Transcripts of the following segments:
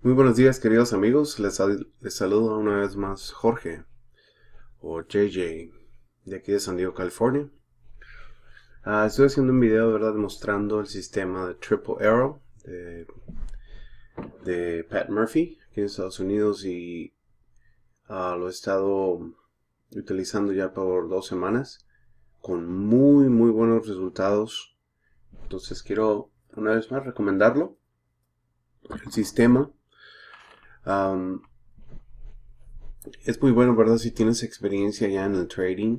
Muy buenos días queridos amigos, les, saludo una vez más Jorge o JJ de aquí de San Diego, California. Ah, estoy haciendo un video ¿verdad? mostrando el sistema de Triple Arrow de, Pat Murphy aquí en Estados Unidos y ah, lo he estado utilizando ya por dos semanas con muy muy buenos resultados. Entonces quiero una vez más recomendarlo, el sistema es muy bueno, ¿verdad? Si tienes experiencia ya en el trading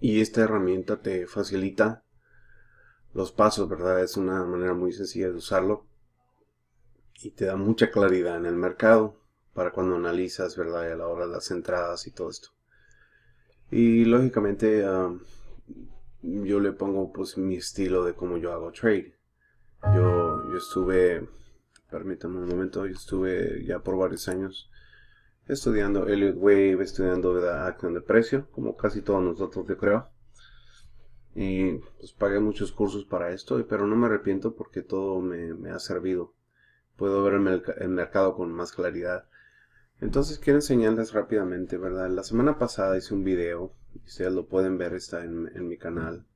y esta herramienta te facilita los pasos, ¿verdad? Es una manera muy sencilla de usarlo y te da mucha claridad en el mercado para cuando analizas, ¿verdad? a la hora de las entradas y todo esto. Y lógicamente yo le pongo pues mi estilo de cómo yo hago trade. Yo, yo estuve Permítanme un momento, yo estuve ya por varios años estudiando Elliott Wave, estudiando la acción de precio, como casi todos nosotros yo creo. Y pues pagué muchos cursos para esto, pero no me arrepiento porque todo me, ha servido. Puedo ver el, mercado con más claridad. Entonces quiero enseñarles rápidamente, ¿verdad? La semana pasada hice un video, ustedes lo pueden ver, está en, mi canal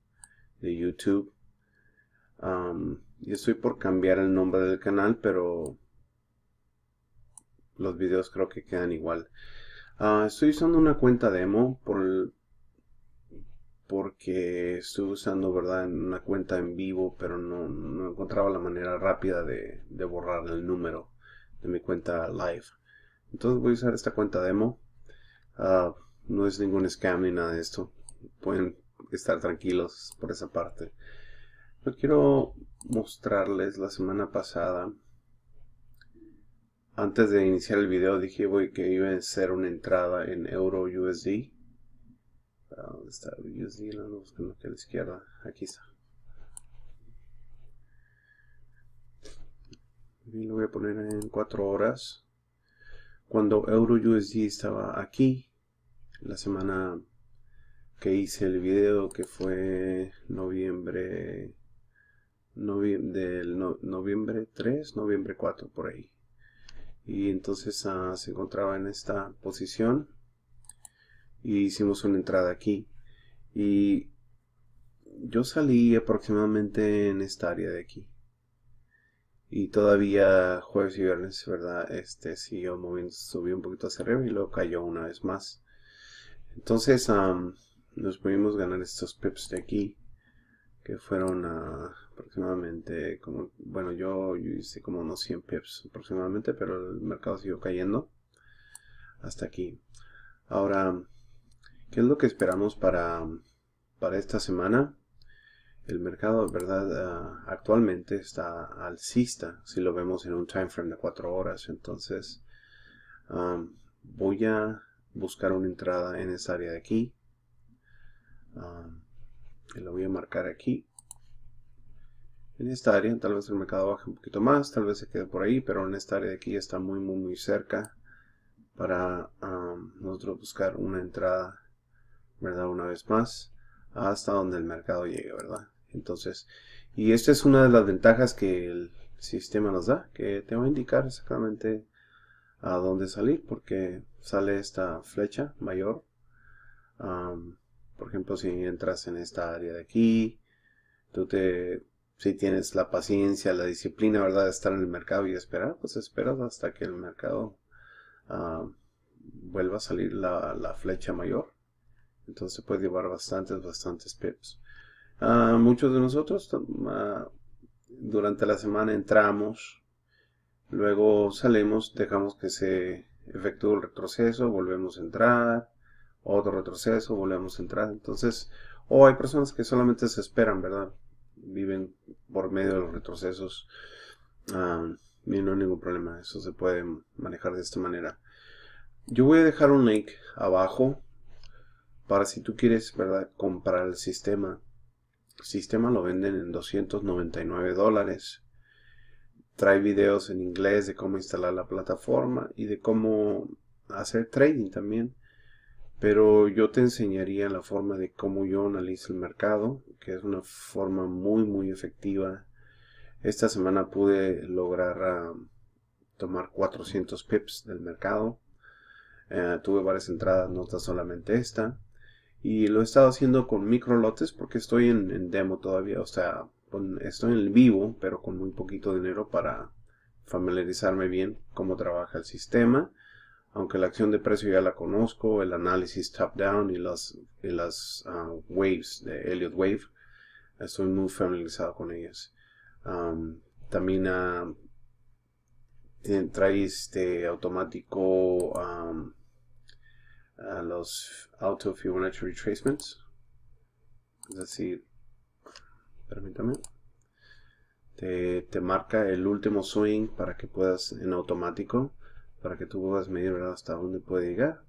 de YouTube. Um, y estoy por cambiar el nombre del canal, pero los videos creo que quedan igual. Ah, estoy usando una cuenta demo por porque estoy usando verdad una cuenta en vivo, pero no, no encontraba la manera rápida de, borrar el número de mi cuenta live. Entonces voy a usar esta cuenta demo. Ah, no es ningún scam ni nada de esto. Pueden estar tranquilos por esa parte quiero mostrarles la semana pasada. Antes de iniciar el video dije voy, que iba a ser una entrada en Euro USD. Ah, ¿Dónde está USD? aquí a la izquierda. Aquí está. Y lo voy a poner en 4 horas. Cuando Euro USD estaba aquí, la semana que hice el video que fue noviembre del noviembre 3, noviembre 4, por ahí. Y entonces ah, se encontraba en esta posición. Y hicimos una entrada aquí. Y yo salí aproximadamente en esta área de aquí. Y todavía jueves y viernes, ¿verdad? Este siguió moviendo, subió un poquito hacia arriba y luego cayó una vez más. Entonces nos pudimos ganar estos pips de aquí, que fueron a ah, aproximadamente, como, bueno, yo, hice como unos 100 pips aproximadamente, pero el mercado siguió cayendo hasta aquí. Ahora, ¿qué es lo que esperamos para, para esta semana? El mercado, ¿verdad? Ah, actualmente está alcista, si lo vemos en un time frame de 4 horas. Entonces, ah, voy a buscar una entrada en esa área de aquí. Ah, y lo voy a marcar aquí en esta área. Tal vez el mercado baje un poquito más, tal vez se quede por ahí, pero en esta área de aquí está muy, muy, muy cerca para nosotros buscar una entrada, ¿verdad? Una vez más, hasta donde el mercado llegue, ¿verdad? Entonces, y esta es una de las ventajas que el sistema nos da, que te va a indicar exactamente a dónde salir, porque sale esta flecha mayor. por ejemplo, si entras en esta área de aquí, tú te si tienes la paciencia, la disciplina, ¿verdad? De estar en el mercado y esperar, pues esperas hasta que el mercado ah, vuelva a salir la, la, flecha mayor. Entonces puede llevar bastantes, bastantes pips. Ah, muchos de nosotros ah, durante la semana entramos, luego salimos, dejamos que se efectúe el retroceso, volvemos a entrar, otro retroceso, volvemos a entrar. Entonces, o hay personas que solamente se esperan, ¿verdad? viven por medio de los retrocesos, no hay ningún problema, eso se puede manejar de esta manera. Yo voy a dejar un link abajo para si tú quieres ¿verdad? comprar el sistema. El sistema lo venden en 299 dólares. Trae videos en inglés de cómo instalar la plataforma y de cómo hacer trading también pero yo te enseñaría la forma de cómo yo analizo el mercado, que es una forma muy muy efectiva. Esta semana pude lograr ah, tomar 400 pips del mercado. Eh, tuve varias entradas, no está solamente esta. Y lo he estado haciendo con micro lotes porque estoy en, demo todavía, o sea, estoy en vivo, pero con muy poquito dinero para familiarizarme bien cómo trabaja el sistema aunque la acción de precio ya la conozco, el análisis top-down y las, las ah, waves de Elliott Wave, estoy muy familiarizado con ellas. también ah, eh, trae este automático los auto Fibonacci retracements, es decir, permítame. te marca el último swing para que puedas en automático para que tú puedas medir hasta dónde puede llegar.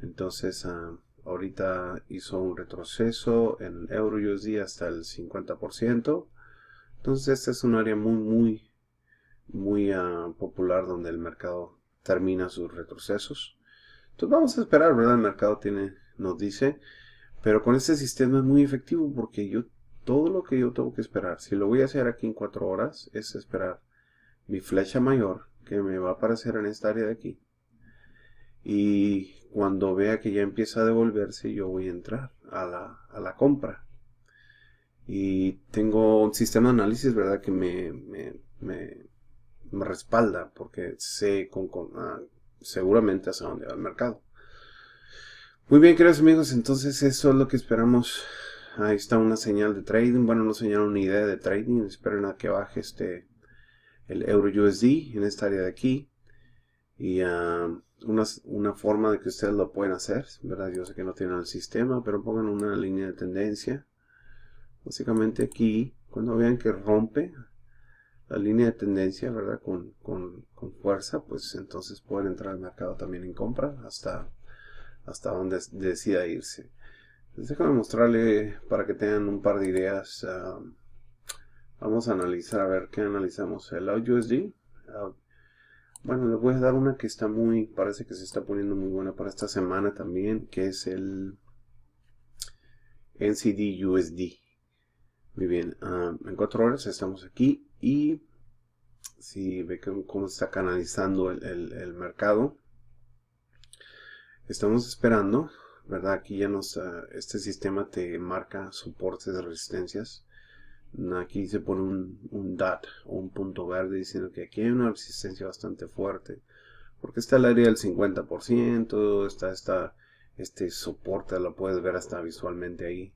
Entonces, ah, ahorita hizo un retroceso en euro USD hasta el 50%. Entonces, este es un área muy, muy, muy ah, popular donde el mercado termina sus retrocesos. Entonces, vamos a esperar, ¿verdad? El mercado tiene, nos dice, pero con este sistema es muy efectivo porque yo todo lo que yo tengo que esperar, si lo voy a hacer aquí en 4 horas, es esperar mi flecha mayor que me va a aparecer en esta área de aquí. Y cuando vea que ya empieza a devolverse, yo voy a entrar a la, compra. Y tengo un sistema de análisis, ¿verdad? Que me, respalda porque sé con, ah, seguramente hasta dónde va el mercado. Muy bien, queridos amigos, entonces eso es lo que esperamos. Ahí está una señal de trading. Bueno, no señala una idea de trading. Esperen a que baje este el euro USD en esta área de aquí. Y ah, una, forma de que ustedes lo pueden hacer, ¿verdad? Yo sé que no tienen el sistema, pero pongan una línea de tendencia. Básicamente aquí, cuando vean que rompe la línea de tendencia, ¿verdad? Con, con, fuerza, pues entonces pueden entrar al mercado también en compra hasta, hasta donde decida irse. déjame mostrarle para que tengan un par de ideas. Ah, Vamos a analizar, a ver qué analizamos. El USD. Ah, bueno, les voy a dar una que está muy, parece que se está poniendo muy buena para esta semana también, que es el NCD USD. Muy bien, ah, en cuatro horas estamos aquí y si ve cómo se está canalizando el, mercado, estamos esperando, ¿verdad? Aquí ya nos, ah, este sistema te marca soportes, de resistencias. Aquí se pone un, un DAT o un punto verde diciendo que aquí hay una resistencia bastante fuerte. Porque está el área del 50%, está, este soporte, lo puedes ver hasta visualmente ahí.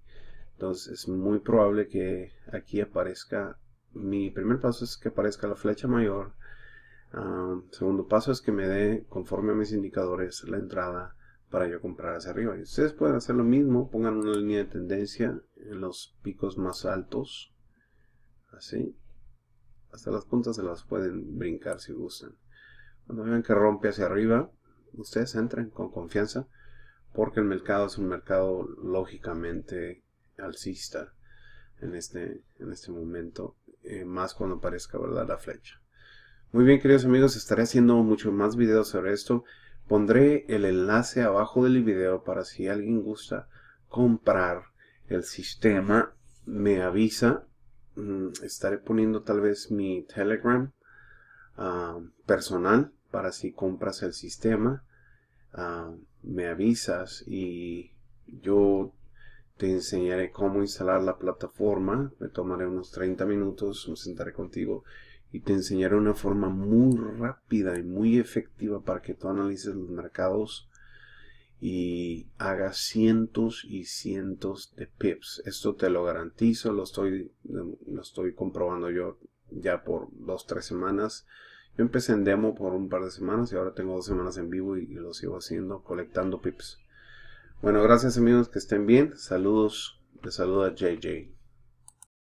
Entonces es muy probable que aquí aparezca, mi primer paso es que aparezca la flecha mayor. segundo paso es que me dé, conforme a mis indicadores, la entrada para yo comprar hacia arriba. Y ustedes pueden hacer lo mismo, pongan una línea de tendencia en los picos más altos así. Hasta las puntas se las pueden brincar si gustan. Cuando vean que rompe hacia arriba, ustedes entren con confianza porque el mercado es un mercado lógicamente alcista en este, en este momento, eh, más cuando aparezca ¿verdad? la flecha. Muy bien, queridos amigos, estaré haciendo mucho más videos sobre esto. Pondré el enlace abajo del video para si alguien gusta comprar el sistema, me avisa Mm, estaré poniendo tal vez mi Telegram ah, personal para si compras el sistema. Ah, me avisas y yo te enseñaré cómo instalar la plataforma. Me tomaré unos 30 minutos, me sentaré contigo y te enseñaré una forma muy rápida y muy efectiva para que tú analices los mercados y haga cientos y cientos de pips. Esto te lo garantizo, lo estoy, em, lo estoy comprobando yo ya por dos, tres semanas. Yo empecé en demo por un par de semanas y ahora tengo dos semanas en vivo y, y lo sigo haciendo, colectando pips. Bueno, gracias amigos, que estén bien. Saludos, les saluda JJ.